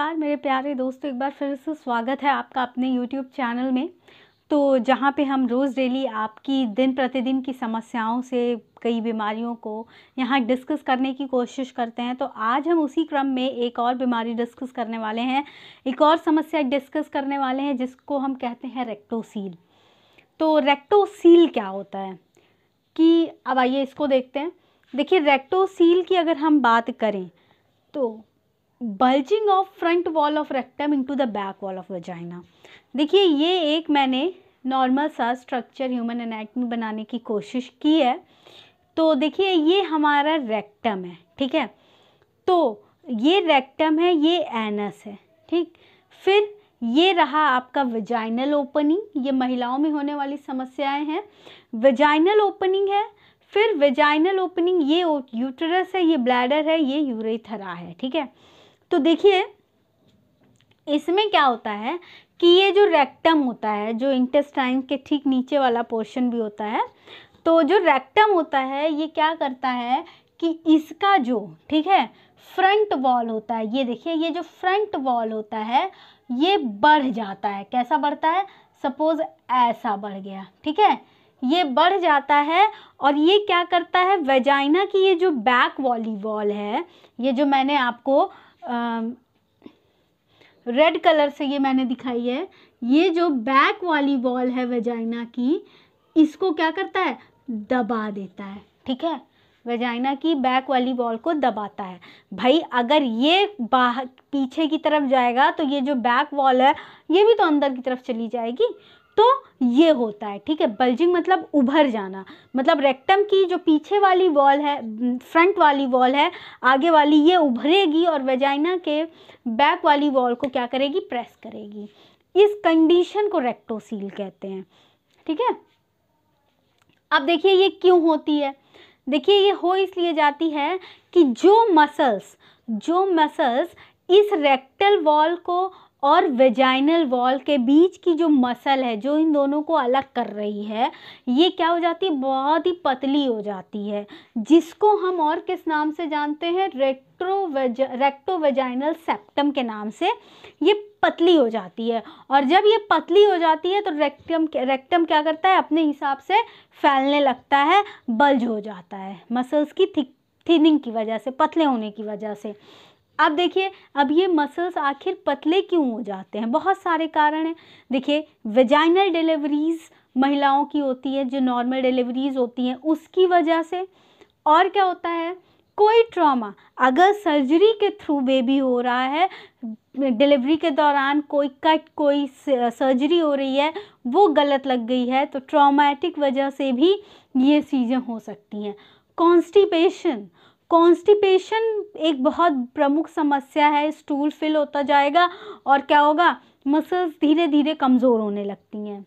नमस्कार मेरे प्यारे दोस्तों एक बार फिर से स्वागत है आपका अपने यूट्यूब चैनल में तो जहाँ पे हम रोज़ डेली आपकी दिन प्रतिदिन की समस्याओं से कई बीमारियों को यहाँ डिस्कस करने की कोशिश करते हैं तो आज हम उसी क्रम में एक और बीमारी डिस्कस करने वाले हैं एक और समस्या डिस्कस करने वाले हैं जिसको हम कहते हैं रेक्टोसील तो रेक्टोसील क्या होता है कि अब आइए इसको देखते हैं देखिए रेक्टोसील की अगर हम बात करें तो bulging of front wall of rectum into the back wall of vagina देखिए ये एक मैंने नॉर्मल सा स्ट्रक्चर ह्यूमन एनाटमी बनाने की कोशिश की है तो देखिए ये हमारा रेक्टम है ठीक है तो ये रेक्टम है ये एनस है ठीक फिर ये रहा आपका वजाइनल ओपनिंग ये महिलाओं में होने वाली समस्याएं हैं वजाइनल ओपनिंग है फिर वेजाइनल ओपनिंग ये यूटरस है ये ब्लैडर है ये यूरेथरा है ठीक है तो देखिए इसमें क्या होता है कि ये जो रेक्टम होता है जो इंटेस्टाइन के ठीक नीचे वाला पोर्शन भी होता है तो जो रेक्टम होता है ये क्या करता है कि इसका जो ठीक है फ्रंट वॉल होता है ये देखिए ये जो फ्रंट वॉल होता है ये बढ़ जाता है कैसा बढ़ता है सपोज ऐसा बढ़ गया ठीक है ये बढ़ जाता है और ये क्या करता है वेजाइना की ये जो बैक वॉली वॉल है ये जो मैंने आपको रेड कलर से ये मैंने दिखाई है ये जो बैक वाली वॉल है वेजाइना की इसको क्या करता है दबा देता है ठीक है वेजाइना की बैक वाली वॉल को दबाता है भाई अगर ये बाहर पीछे की तरफ जाएगा तो ये जो बैक वॉल है ये भी तो अंदर की तरफ चली जाएगी तो ये होता है ठीक है बल्जिंग मतलब उभर जाना मतलब रेक्टम की जो पीछे वाली वॉल है फ्रंट वाली वॉल है आगे वाली ये उभरेगी और वेजाइना के बैक वाली वॉल को क्या करेगी प्रेस करेगी इस कंडीशन को रेक्टोसील कहते हैं ठीक है अब देखिए ये क्यों होती है देखिए ये हो इसलिए जाती है कि जो मसल्स जो मसल्स इस रेक्टल वॉल को और वेजाइनल वॉल के बीच की जो मसल है जो इन दोनों को अलग कर रही है ये क्या हो जाती है बहुत ही पतली हो जाती है जिसको हम और किस नाम से जानते हैं रेक्ट्रोवेज रेक्टोवेजाइनल सेप्टम के नाम से ये पतली हो जाती है और जब ये पतली हो जाती है तो रेक्टम रेक्टम क्या करता है अपने हिसाब से फैलने लगता है बल्ज हो जाता है मसल्स की थिक थिनिंग की वजह से पतले होने की वजह से अब देखिए अब ये मसल्स आखिर पतले क्यों हो जाते हैं बहुत सारे कारण हैं देखिए वेजाइनल डिलीवरीज़ महिलाओं की होती है जो नॉर्मल डिलीवरीज़ होती हैं उसकी वजह से और क्या होता है कोई ट्रॉमा अगर सर्जरी के थ्रू बेबी हो रहा है डिलीवरी के दौरान कोई कट कोई सर्जरी हो रही है वो गलत लग गई है तो ट्रॉमेटिक वजह से भी ये चीज़ें हो सकती हैं कॉन्स्टिपेशन कॉन्स्टिपेशन एक बहुत प्रमुख समस्या है स्टूल फिल होता जाएगा और क्या होगा मसल्स धीरे धीरे कमज़ोर होने लगती हैं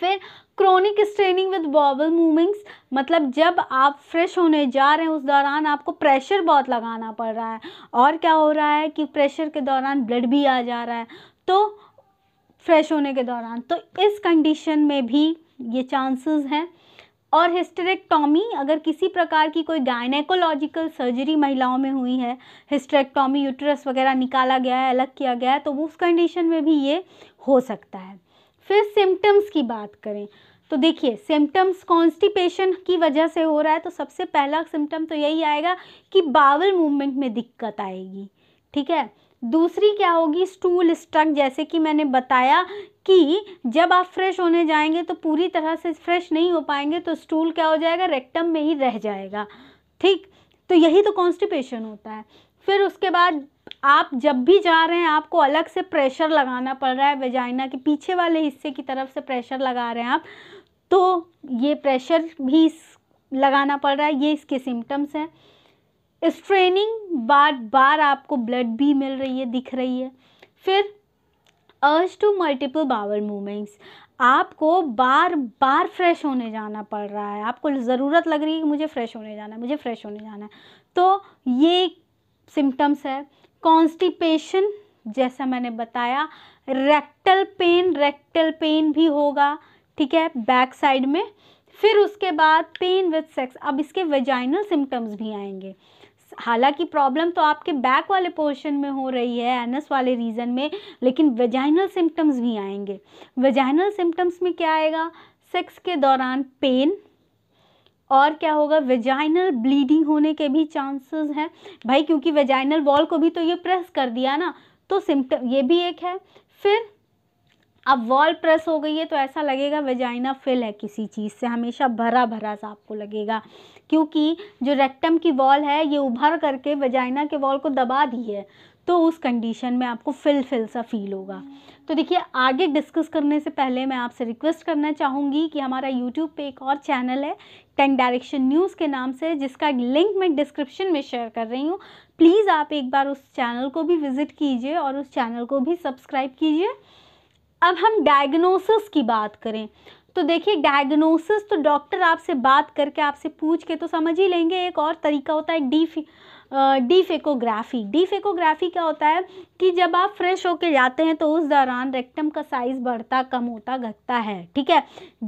फिर chronic straining with bowel movements मतलब जब आप फ्रेश होने जा रहे हैं उस दौरान आपको प्रेशर बहुत लगाना पड़ रहा है और क्या हो रहा है कि प्रेशर के दौरान ब्लड भी आ जा रहा है तो फ्रेश होने के दौरान तो इस कंडीशन में भी ये चांसेस हैं और हिस्टरेक्टॉमी अगर किसी प्रकार की कोई गायनेकोलॉजिकल सर्जरी महिलाओं में हुई है हिस्टरेक्टॉमी यूट्रस वगैरह निकाला गया है अलग किया गया है तो उस कंडीशन में भी ये हो सकता है फिर सिम्टम्स की बात करें तो देखिए सिम्टम्स कॉन्स्टिपेशन की वजह से हो रहा है तो सबसे पहला सिम्टम तो यही आएगा कि बावल मूवमेंट में दिक्कत आएगी ठीक है दूसरी क्या होगी स्टूल स्ट्रक जैसे कि मैंने बताया कि जब आप फ्रेश होने जाएंगे तो पूरी तरह से फ्रेश नहीं हो पाएंगे तो स्टूल क्या हो जाएगा रेक्टम में ही रह जाएगा ठीक तो यही तो कॉन्स्टिपेशन होता है फिर उसके बाद आप जब भी जा रहे हैं आपको अलग से प्रेशर लगाना पड़ रहा है वेजाइना के पीछे वाले हिस्से की तरफ से प्रेशर लगा रहे हैं आप तो ये प्रेशर भी लगाना पड़ रहा है ये इसके सिम्टम्स हैं स्ट्रेनिंग बार बार आपको ब्लड भी मिल रही है दिख रही है फिर urge to multiple Bawal movements आपको बार बार फ्रेश होने जाना पड़ रहा है आपको ज़रूरत लग रही है कि मुझे फ्रेश होने जाना है मुझे फ्रेश होने जाना है तो ये सिम्टम्स है कॉन्स्टिपेशन जैसा मैंने बताया रेक्टल पेन रेक्टल पेन भी होगा ठीक है बैक साइड में फिर उसके बाद पेन विथ सेक्स अब इसके वेजाइनल सिम्टम्स भी आएंगे हालांकि प्रॉब्लम तो आपके बैक वाले पोर्शन में हो रही है एनस वाले रीजन में लेकिन वेजाइनल सिम्टम्स भी आएंगे वेजाइनल सिम्टम्स में क्या आएगा सेक्स के दौरान पेन और क्या होगा वेजाइनल ब्लीडिंग होने के भी चांसेस हैं भाई क्योंकि वेजाइनल वॉल को भी तो ये प्रेस कर दिया ना तो सिम्टम ये भी एक है फिर अब वॉल प्रेस हो गई है तो ऐसा लगेगा वेजाइना फिल है किसी चीज़ से हमेशा भरा भरा सा आपको लगेगा क्योंकि जो रेक्टम की वॉल है ये उभर करके वेजाइना के वॉल को दबा दी है तो उस कंडीशन में आपको फिल फिल सा फील होगा तो देखिए आगे डिस्कस करने से पहले मैं आपसे रिक्वेस्ट करना चाहूँगी कि हमारा यूट्यूब पे एक और चैनल है टेन डायरेक्शन न्यूज़ के नाम से जिसका लिंक मैं डिस्क्रिप्शन में शेयर कर रही हूँ प्लीज़ आप एक बार उस चैनल को भी विज़िट कीजिए और उस चैनल को भी सब्सक्राइब कीजिए अब हम डायग्नोसिस की बात करें तो देखिए डायग्नोसिस तो डॉक्टर आपसे बात करके आपसे पूछ के तो समझ ही लेंगे एक और तरीका होता है डी डीफेकोग्राफी डीफेकोग्राफी क्या होता है कि जब आप फ्रेश होके जाते हैं तो उस दौरान रेक्टम का साइज़ बढ़ता कम होता घटता है ठीक है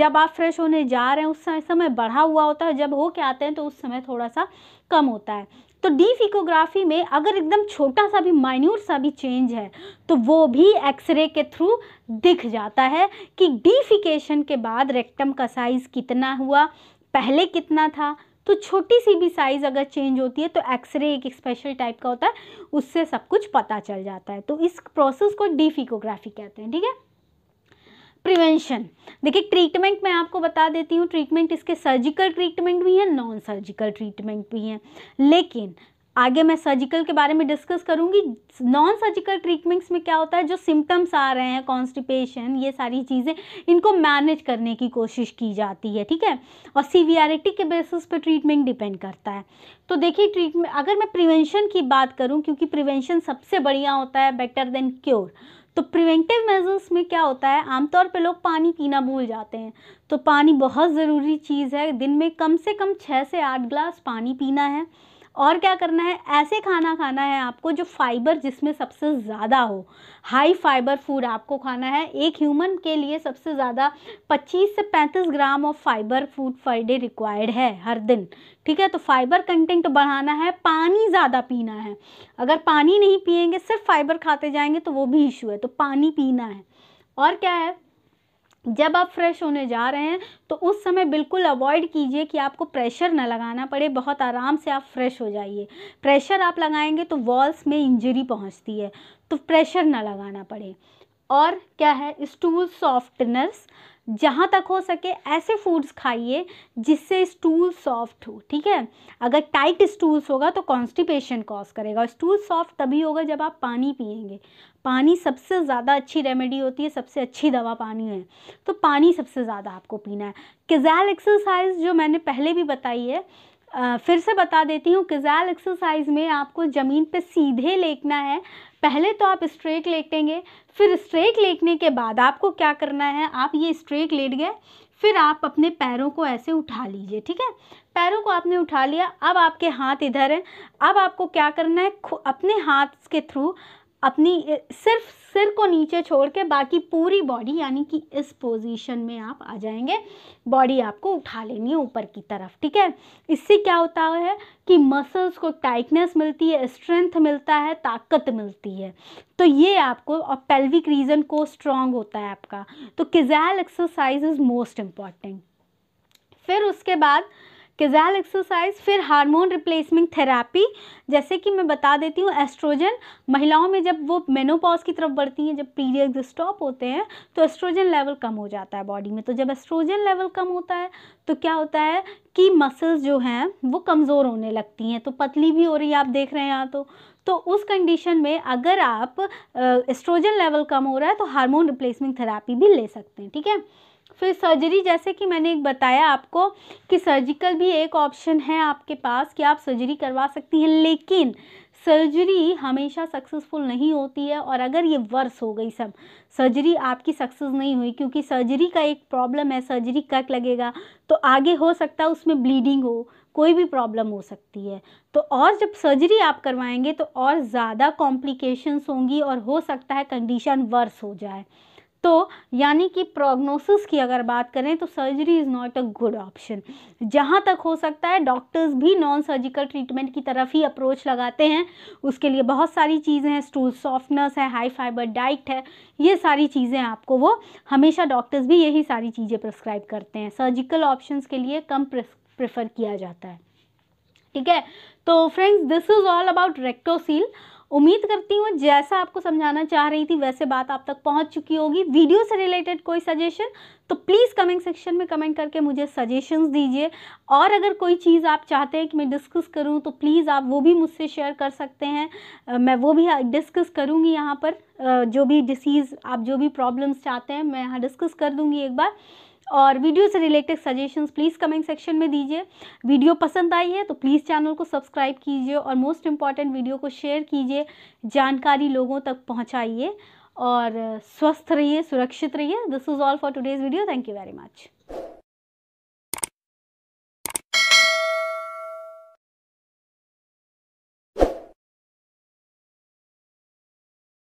जब आप फ्रेश होने जा रहे हैं उस समय बढ़ा हुआ होता है जब हो के आते हैं तो उस समय थोड़ा सा कम होता है तो डीप इकोग्राफी में अगर एकदम छोटा सा भी माइन्यूट सा भी चेंज है तो वो भी एक्सरे के थ्रू दिख जाता है कि डीफिकेशन के बाद रेक्टम का साइज़ कितना हुआ पहले कितना था तो छोटी सी भी साइज़ अगर चेंज होती है तो एक्सरे एक, एक स्पेशल टाइप का होता है उससे सब कुछ पता चल जाता है तो इस प्रोसेस को डीफिकोग्राफी कहते हैं ठीक है प्रिवेंशन देखिए ट्रीटमेंट मैं आपको बता देती हूँ ट्रीटमेंट इसके सर्जिकल ट्रीटमेंट भी हैं नॉन सर्जिकल ट्रीटमेंट भी हैं लेकिन आगे मैं सर्जिकल के बारे में डिस्कस करूंगी नॉन सर्जिकल ट्रीटमेंट्स में क्या होता है जो सिम्टम्स आ रहे हैं कॉन्स्टिपेशन ये सारी चीज़ें इनको मैनेज करने की कोशिश की जाती है ठीक है और सीवियरिटी के बेसिस पर ट्रीटमेंट डिपेंड करता है तो देखिए ट्रीटमेंट अगर मैं प्रिवेंशन की बात करूँ क्योंकि प्रिवेंशन सबसे बढ़िया होता है बेटर देन क्योर तो प्रिवेंटिव मेजर्स में क्या होता है आमतौर पे लोग पानी पीना भूल जाते हैं तो पानी बहुत ज़रूरी चीज़ है दिन में कम से कम छः से आठ ग्लास पानी पीना है और क्या करना है ऐसे खाना खाना है आपको जो फाइबर जिसमें सबसे ज़्यादा हो हाई फाइबर फूड आपको खाना है एक ह्यूमन के लिए सबसे ज़्यादा 25 से 35 gram of fibre food per day required है हर दिन ठीक है तो फाइबर कंटेंट बढ़ाना है पानी ज़्यादा पीना है अगर पानी नहीं पियेंगे सिर्फ फाइबर खाते जाएंगे तो वो भी इशू है तो पानी पीना है और क्या है जब आप फ्रेश होने जा रहे हैं तो उस समय बिल्कुल अवॉइड कीजिए कि आपको प्रेशर ना लगाना पड़े बहुत आराम से आप फ्रेश हो जाइए प्रेशर आप लगाएंगे तो वॉल्स में इंजरी पहुंचती है तो प्रेशर ना लगाना पड़े और क्या है स्टूल सॉफ्टनर्स जहाँ तक हो सके ऐसे फूड्स खाइए जिससे स्टूल सॉफ्ट हो ठीक है अगर टाइट स्टूल्स होगा तो कॉन्स्टिपेशन कॉज करेगा और स्टूल सॉफ्ट तभी होगा जब आप पानी पियेंगे पानी सबसे ज़्यादा अच्छी रेमेडी होती है सबसे अच्छी दवा पानी है तो पानी सबसे ज़्यादा आपको पीना है किजैल एक्सरसाइज जो मैंने पहले भी बताई है फिर से बता देती हूँ किजाल एक्सरसाइज में आपको ज़मीन पे सीधे लेटना है पहले तो आप स्ट्रेट लेटेंगे फिर स्ट्रेट लेटने के बाद आपको क्या करना है आप ये स्ट्रेट लेट गए फिर आप अपने पैरों को ऐसे उठा लीजिए ठीक है पैरों को आपने उठा लिया अब आपके हाथ इधर हैं अब आपको क्या करना है अपने हाथ के थ्रू अपनी सिर्फ सिर को नीचे छोड़ के बाकी पूरी बॉडी यानी कि इस पोजीशन में आप आ जाएंगे बॉडी आपको उठा लेनी है ऊपर की तरफ ठीक है इससे क्या होता है कि मसल्स को टाइटनेस मिलती है स्ट्रेंथ मिलता है ताकत मिलती है तो ये आपको और पेल्विक रीजन को स्ट्रांग होता है आपका तो Kegel exercise is most important फिर उसके बाद केजैल एक्सरसाइज फिर हार्मोन रिप्लेसमेंट थेरेपी जैसे कि मैं बता देती हूँ एस्ट्रोजन महिलाओं में जब वो मेनोपॉज की तरफ बढ़ती हैं जब पीरियड स्टॉप होते हैं तो एस्ट्रोजन लेवल कम हो जाता है बॉडी में तो जब एस्ट्रोजन लेवल कम होता है तो क्या होता है कि मसल्स जो हैं वो कमज़ोर होने लगती हैं तो पतली भी हो रही है आप देख रहे हैं यहाँ तो तो उस कंडीशन में अगर आप एस्ट्रोजन लेवल कम हो रहा है तो हार्मोन रिप्लेसमेंट थेरेपी भी ले सकते हैं ठीक है फिर सर्जरी जैसे कि मैंने एक बताया आपको कि सर्जिकल भी एक ऑप्शन है आपके पास कि आप सर्जरी करवा सकती हैं लेकिन सर्जरी हमेशा सक्सेसफुल नहीं होती है और अगर ये वर्स हो गई सब सर्जरी आपकी सक्सेस नहीं हुई क्योंकि सर्जरी का एक प्रॉब्लम है सर्जरी कट लगेगा तो आगे हो सकता है उसमें ब्लीडिंग हो कोई भी प्रॉब्लम हो सकती है तो और जब सर्जरी आप करवाएंगे तो और ज़्यादा कॉम्प्लिकेशंस होंगी और हो सकता है कंडीशन वर्स हो जाए तो यानी कि प्रोग्नोसिस की अगर बात करें तो surgery is not a good option जहाँ तक हो सकता है डॉक्टर्स भी नॉन सर्जिकल ट्रीटमेंट की तरफ ही अप्रोच लगाते हैं उसके लिए बहुत सारी चीज़ें हैं स्टूल सॉफ्टनेस है हाई फाइबर डाइट है ये सारी चीज़ें आपको वो हमेशा डॉक्टर्स भी यही सारी चीज़ें प्रिस्क्राइब करते हैं सर्जिकल ऑप्शन के लिए कम प्रेफर किया जाता है ठीक है तो friends this is all about rectocele उम्मीद करती हूँ जैसा आपको समझाना चाह रही थी वैसे बात आप तक पहुँच चुकी होगी वीडियो से रिलेटेड कोई सजेशन तो प्लीज़ कमेंट सेक्शन में कमेंट करके मुझे सजेशंस दीजिए और अगर कोई चीज़ आप चाहते हैं कि मैं डिस्कस करूँ तो प्लीज़ आप वो भी मुझसे शेयर कर सकते हैं मैं वो भी डिस्कस करूँगी यहाँ पर जो भी डिसीज़ आप जो भी प्रॉब्लम्स चाहते हैं मैं यहाँ डिस्कस कर दूँगी एक बार और वीडियो से related suggestions please comment section में दीजिए वीडियो पसंद आई है तो प्लीज़ चैनल को सब्सक्राइब कीजिए और मोस्ट इम्पॉर्टेंट वीडियो को शेयर कीजिए जानकारी लोगों तक पहुँचाइए और स्वस्थ रहिए सुरक्षित रहिए this is all for today's video thank you very much